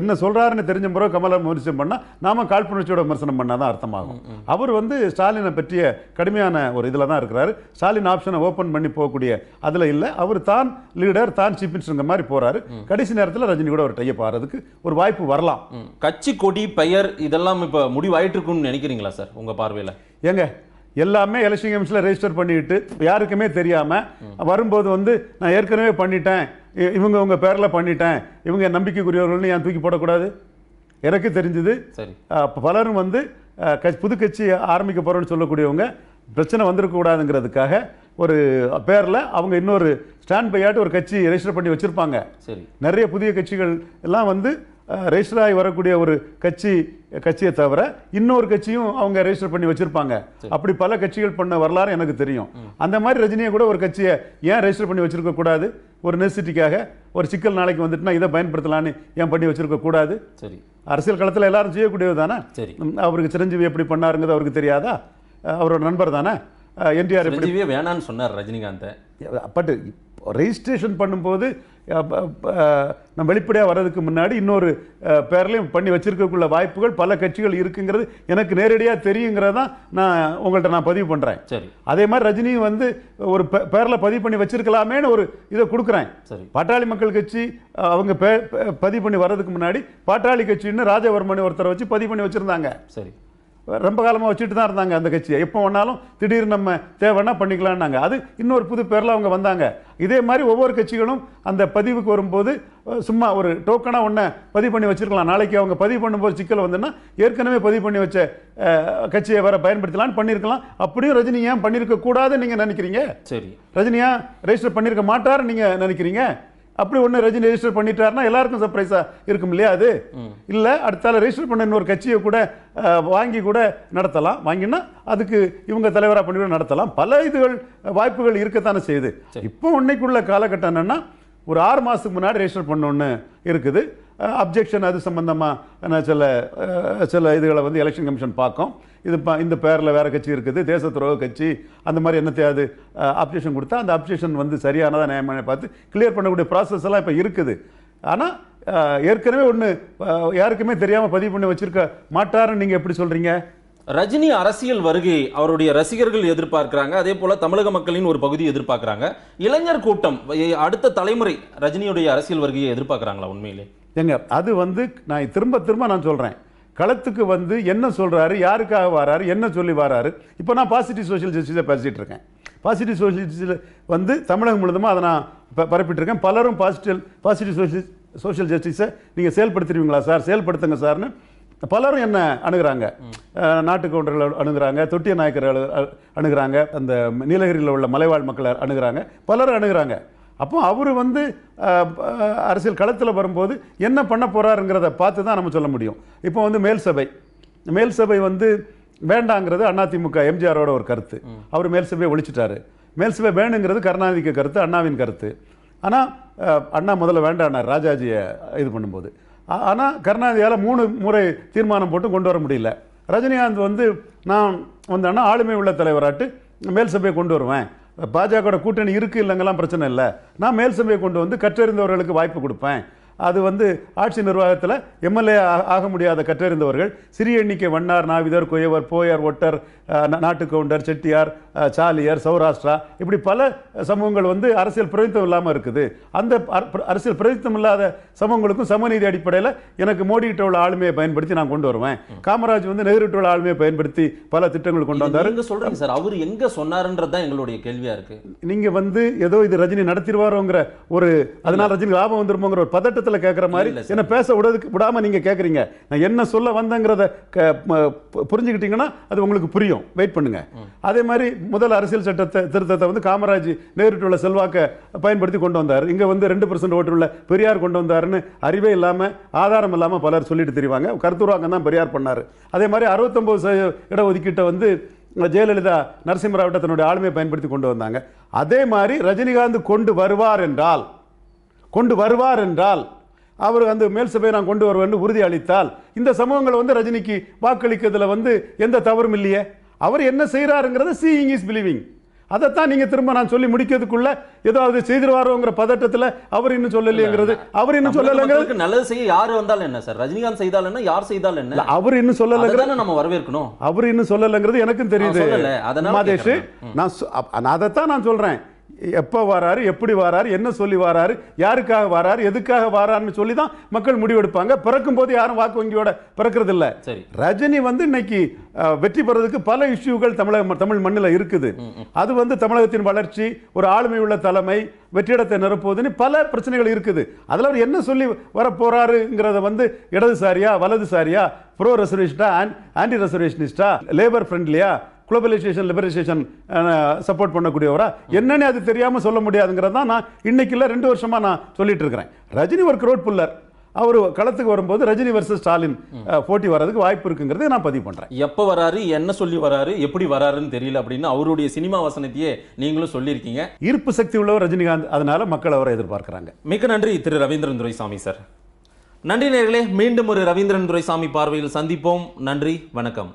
என்ன சொல்கிறாருன்னு தெரிஞ்ச பிறகு கமலை விமர்சனம் பண்ணால் நாம் காழ்ப்புணர்ச்சியோட விமர்சனம் பண்ணால் தான் அர்த்தமாகும் அவர் வந்து ஸ்டாலினை பற்றிய கடுமையான ஒரு இதில் தான் இருக்கிறாரு ஸ்டாலின் ஆப்ஷனை ஓப்பன் பண்ணி போகக்கூடிய அதில் இல்லை அவர் தான் லீடர் தான் சீஃப் மினிஸ்டருங்கிற மாதிரி போகிறாரு கடைசி நேரத்தில் ரஜினி கூட ஒரு டைப் ஆகிறதுக்கு ஒரு வாய்ப்பு வரலாம் கட்சி கொடி பெயர் இதெல்லாம் இப்போ முடிவாயிட்டு இருக்கும்னு நினைக்கிறீங்களா சார் உங்கள் பார்வையில் ஏங்க எல்லாமே எலெக்ஷன் கமிஷனில் ரெஜிஸ்டர் பண்ணிட்டு யாருக்குமே தெரியாமல் வரும்போது வந்து நான் ஏற்கனவே பண்ணிட்டேன் இவங்க உங்க பேரில் பண்ணிட்டேன் இவங்க நம்பிக்கைக்குரியவர்கள்னு ஏன் தூக்கி போடக்கூடாது எனக்கு தெரிஞ்சது சரி பலரும் வந்து புது கட்சி ஆரம்பிக்க போகிறோன்னு சொல்லக்கூடியவங்க பிரச்சனை வந்திருக்கக்கூடாதுங்கிறதுக்காக ஒரு பேரில் அவங்க இன்னொரு ஸ்டாண்ட் பையாட்டு ஒரு கட்சி ரெஜிஸ்டர் பண்ணி வச்சுருப்பாங்க சரி நிறைய புதிய கட்சிகள் எல்லாம் வந்து ரெஜிஸ்டராகி வரக்கூடிய ஒரு கட்சி கட்சியை தவிர இன்னொரு கட்சியும் அவங்க ரெஜிஸ்டர் பண்ணி வச்சிருப்பாங்க அப்படி பல கட்சிகள் பண்ண வரலாறு எனக்கு தெரியும் அந்த மாதிரி ரஜினியை கூட ஒரு கட்சியை ஏன் ரெஜிஸ்டர் பண்ணி வச்சிருக்க கூடாது ஒரு நெசிட்டிக்காக ஒரு சிக்கல் நாளைக்கு வந்துட்டுனா இதை பயன்படுத்தலான்னு ஏன் பண்ணி வச்சிருக்க கூடாது சரி அரசியல் களத்தில் எல்லாரும் செய்யக்கூடியது தானே சரி அவருக்கு சிரஞ்சீவி எப்படி பண்ணாருங்கிறது அவருக்கு தெரியாதா அவரோட நண்பர் தானே என்டிஆர் எப்படி வேணான்னு சொன்னார் ரஜினிகாந்த் பட் ரெஜிஸ்ட்ரேஷன் பண்ணும்போது நம்ம வெளிப்படையாக வர்றதுக்கு முன்னாடி இன்னொரு பேரலையும் பண்ணி வச்சுருக்கக்குள்ள வாய்ப்புகள் பல கட்சிகள் இருக்குங்கிறது எனக்கு நேரடியாக தெரியுங்கிறது தான் நான் உங்கள்கிட்ட நான் பதிவு பண்ணுறேன் சரி அதே மாதிரி ரஜினியும் வந்து ஒரு பேரில் பதிவு பண்ணி வச்சுருக்கலாமேன்னு ஒரு இதை கொடுக்குறேன் சரி பாட்டாளி மக்கள் கட்சி அவங்க பதிவு பண்ணி வர்றதுக்கு முன்னாடி பாட்டாளி கட்சின்னு ராஜவர்மன் ஒருத்தரை வச்சு பதிவு பண்ணி வச்சுருந்தாங்க சரி ரொம்ப காலமாக வச்சுட்டு தான் இருந்தாங்க அந்த கட்சியை எப்போ வேணாலும் திடீர்னு நம்ம தேவைன்னா பண்ணிக்கலான்னாங்க அது இன்னொரு புது பேரில் அவங்க வந்தாங்க இதே மாதிரி ஒவ்வொரு கட்சிகளும் அந்த பதிவுக்கு வரும்போது சும்மா ஒரு டோக்கனாக ஒன்றை பதிவு பண்ணி வச்சுருக்கலாம் நாளைக்கு அவங்க பதிவு பண்ணும்போது சிக்கல் வந்துன்னா ஏற்கனவே பதிவு பண்ணி வச்ச கட்சியை வேற பயன்படுத்தலாம்னு பண்ணியிருக்கலாம் அப்படியும் ரஜினி ஏன் பண்ணியிருக்க கூடாதுன்னு நீங்கள் நினைக்கிறீங்க சரி ரஜினியா ரெஜிஸ்டர் பண்ணியிருக்க மாட்டார் நீங்கள் நினைக்கிறீங்க அப்படி ஒன்று ரஜினி ரெஜிஸ்டர் பண்ணிட்டாருன்னா எல்லாருக்கும் சர்ப்ரைஸாக இருக்கும் இல்லையா அது இல்லை அடுத்தால ரெஜிஸ்டர் பண்ண இன்னொரு கட்சியை கூட வாங்கி கூட நடத்தலாம் வாங்கினா அதுக்கு இவங்க தலைவராக பண்ணி கூட நடத்தலாம் பல இதுகள் வாய்ப்புகள் இருக்கத்தானே செய்யுது இப்போ உன்னைக்குள்ள காலகட்டம் என்னென்னா ஒரு ஆறு மாதத்துக்கு முன்னாடி ரெஜிஸ்டர் பண்ணோன்னு இருக்குது அப்ஜெக்ஷன் அது சம்மந்தமாக சில சில இதுகளை வந்து எலெக்ஷன் கமிஷன் பார்க்கும் இது இந்த பேரில் வேறு கட்சி இருக்குது தேச துரோக கட்சி அந்த மாதிரி என்னத்தையாவது அப்ஜெக்ஷன் கொடுத்தா அந்த அப்ஜெக்ஷன் வந்து சரியானதாக நியாயமான பார்த்து கிளியர் பண்ணக்கூடிய ப்ராசஸ் எல்லாம் இப்போ இருக்குது ஆனால் ஏற்கனவே ஒன்று யாருக்குமே தெரியாமல் பதிவு பண்ணி வச்சுருக்க மாட்டாருன்னு நீங்கள் எப்படி சொல்கிறீங்க ரஜினி அரசியல் வருகை அவருடைய ரசிகர்கள் எதிர்பார்க்கிறாங்க அதே போல தமிழக மக்களின் ஒரு பகுதி எதிர்பார்க்கிறாங்க இளைஞர் கூட்டம் அடுத்த தலைமுறை ரஜினியுடைய அரசியல் வருகையை எதிர்பார்க்கிறாங்களா உண்மையிலே எங்க அது வந்து நான் திரும்ப திரும்ப நான் சொல்கிறேன் களத்துக்கு வந்து என்ன சொல்கிறாரு யாருக்காக வராரு என்ன சொல்லி வராரு இப்போ நான் பாசிட்டிவ் சோஷியல் ஜஸ்டிஸை பேசிகிட்டு இருக்கேன் பாசிட்டிவ் சோஷியல் ஜஸ்டிஸில் வந்து தமிழகம் முழுதுமாக அதை நான் ப பரப்பிட்டுருக்கேன் பலரும் பாசிட்டிவ் பாசிட்டிவ் சோஷியல் சோஷியல் ஜஸ்டிஸை நீங்கள் செயல்படுத்துருவீங்களா சார் செயல்படுத்துங்க சார்னு பலரும் என்ன அணுகிறாங்க கவுண்டர்கள் அணுகிறாங்க தொட்டிய நாயக்கர்கள் அணுகிறாங்க அந்த நீலகிரியில் உள்ள மலைவாழ் மக்களை அணுகிறாங்க பலரும் அணுகிறாங்க அப்போ அவர் வந்து அரசியல் களத்தில் வரும்போது என்ன பண்ண போகிறாருங்கிறத பார்த்து தான் நம்ம சொல்ல முடியும் இப்போ வந்து மேல் சபை மேல் சபை வந்து வேண்டாங்கிறது அதிமுக எம்ஜிஆரோட ஒரு கருத்து அவர் மேல் சபையை ஒழிச்சிட்டாரு மேல் சபை வேணுங்கிறது கருணாநிதிக்கு கருத்து அண்ணாவின் கருத்து ஆனால் அண்ணா முதல்ல வேண்டானார் ராஜாஜியை இது பண்ணும்போது ஆனால் கருணாநிதியால் மூணு முறை தீர்மானம் போட்டு கொண்டு வர முடியல ரஜினிகாந்த் வந்து நான் வந்தேன்னா ஆளுமை உள்ள தலைவராட்டு மேல் சபையை கொண்டு வருவேன் பாஜகவோட கூட்டணி இருக்குது இல்லைங்கெல்லாம் பிரச்சனை இல்லை நான் மேல் சபையை கொண்டு வந்து கற்றறிந்தவர்களுக்கு வாய்ப்பு கொடுப்பேன் அது வந்து ஆட்சி நிர்வாகத்தில் எம்எல்ஏ ஆக முடியாத கற்றறிந்தவர்கள் சிறிய எண்ணிக்கை வண்ணார் நாவிதர் குயவர் போயர் ஒட்டர் நாட்டுக்கவுண்டர் செட்டியார் சாலியர் சௌராஷ்டிரா இப்படி பல சமூகங்கள் வந்து அரசியல் பிரதித்தம் இல்லாமல் இருக்குது அந்த அரசியல் பிரதித்தம் இல்லாத சமூகங்களுக்கும் சமநீதி அடிப்படையில் எனக்கு மோடிகிட்ட உள்ள ஆளுமையை பயன்படுத்தி நான் கொண்டு வருவேன் காமராஜ் வந்து நெஹ்ருட்ட உள்ள ஆளுமையை பயன்படுத்தி பல திட்டங்கள் கொண்டு வந்தார் சொல்றேன் சார் அவர் எங்க சொன்னார்ன்றது தான் எங்களுடைய கேள்வியா இருக்கு நீங்க வந்து ஏதோ இது ரஜினி நடத்திடுவாரோங்கிற ஒரு அதனால ரஜினி லாபம் வந்துருமோங்கிற ஒரு பதட்டத்தை இடத்துல கேட்குற மாதிரி என்ன பேச விடதுக்கு விடாமல் நீங்கள் கேட்குறீங்க நான் என்ன சொல்ல வந்தேங்கிறத புரிஞ்சுக்கிட்டீங்கன்னா அது உங்களுக்கு புரியும் வெயிட் பண்ணுங்க அதே மாதிரி முதல் அரசியல் சட்டத்தை திருத்தத்தை வந்து காமராஜ் நேரிட்டுள்ள உள்ள செல்வாக்கை பயன்படுத்தி கொண்டு வந்தார் இங்கே வந்து ரெண்டு பர்சன்ட் ஓட்டுள்ள பெரியார் கொண்டு வந்தாருன்னு அறிவே இல்லாமல் ஆதாரம் இல்லாமல் பலர் சொல்லிட்டு தெரிவாங்க கருத்துருவாங்க தான் பெரியார் பண்ணார் அதே மாதிரி அறுபத்தொம்பது இடஒதுக்கீட்டை வந்து ஜெயலலிதா நரசிம்மராவிட்ட தன்னுடைய ஆளுமையை பயன்படுத்தி கொண்டு வந்தாங்க அதே மாதிரி ரஜினிகாந்த் கொண்டு வருவார் என்றால் கொண்டு வருவார் என்றால் அவர் அந்த மேல் சபையை நான் கொண்டு வருவேன் உறுதி அளித்தால் இந்த சமூகங்கள் வந்து ரஜினிக்கு வாக்களிக்கிறதுல வந்து எந்த தவறும் இல்லையே அவர் என்ன செய்கிறாருங்கிறத சீயிங் இஸ் பிலீவிங் அதைத்தான் நீங்கள் திரும்ப நான் சொல்லி முடிக்கிறதுக்குள்ள ஏதாவது செய்திருவாரோங்கிற பதட்டத்தில் அவர் இன்னும் சொல்லலையேங்கிறது அவர் இன்னும் சொல்லலைங்கிறது நல்லது செய்ய யார் வந்தாலும் என்ன சார் ரஜினிகாந்த் செய்தால் என்ன யார் செய்தால் என்ன அவர் இன்னும் சொல்லலைங்கிறத நம்ம வரவேற்கணும் அவர் இன்னும் சொல்லலைங்கிறது எனக்கும் தெரியுது மாதேஷ் நான் அதைத்தான் நான் சொல்கிறேன் எப்போ வராரு எப்படி வராரு என்ன சொல்லி வராரு யாருக்காக வராரு எதுக்காக வராருன்னு சொல்லி தான் மக்கள் முடிவெடுப்பாங்க பிறக்கும் போது யாரும் வாக்கு வங்கியோட பிறக்கிறது இல்லை ரஜினி வந்து இன்னைக்கு வெற்றி பெறதுக்கு பல இஷ்யூகள் தமிழக தமிழ் மண்ணில் இருக்குது அது வந்து தமிழகத்தின் வளர்ச்சி ஒரு ஆளுமை உள்ள தலைமை வெற்றிடத்தை நிரப்புவதுன்னு பல பிரச்சனைகள் இருக்குது அதில் அவர் என்ன சொல்லி வரப்போறாருங்கிறத வந்து இடதுசாரியா வலதுசாரியா ப்ரோ ரெசர்வேஷனா ஆன்டி ரெசர்வேஷனிஸ்டா லேபர் ஃப்ரெண்ட்லியா குளோபலைசேஷன் லிபரலைசேஷன் சப்போர்ட் பண்ணக்கூடியவரா என்னன்னு அது தெரியாமல் சொல்ல முடியாதுங்கிறது தான் நான் இன்னைக்கு இல்லை ரெண்டு வருஷமாக நான் சொல்லிட்டு இருக்கிறேன் ரஜினி ஒரு க்ரோட் புல்லர் அவர் களத்துக்கு வரும்போது ரஜினி வர்சஸ் ஸ்டாலின் போட்டி வர்றதுக்கு வாய்ப்பு இருக்குங்கிறது நான் பதிவு பண்ணுறேன் எப்போ வராரு என்ன சொல்லி வராரு எப்படி வராருன்னு தெரியல அப்படின்னு அவருடைய சினிமா வசனத்தையே நீங்களும் சொல்லியிருக்கீங்க ஈர்ப்பு சக்தி உள்ளவர் ரஜினிகாந்த் அதனால மக்கள் அவரை எதிர்பார்க்குறாங்க மிக நன்றி திரு ரவீந்திரன் துரைசாமி சார் நன்றி நேர்களே மீண்டும் ஒரு ரவீந்திரன் துரைசாமி பார்வையில் சந்திப்போம் நன்றி வணக்கம்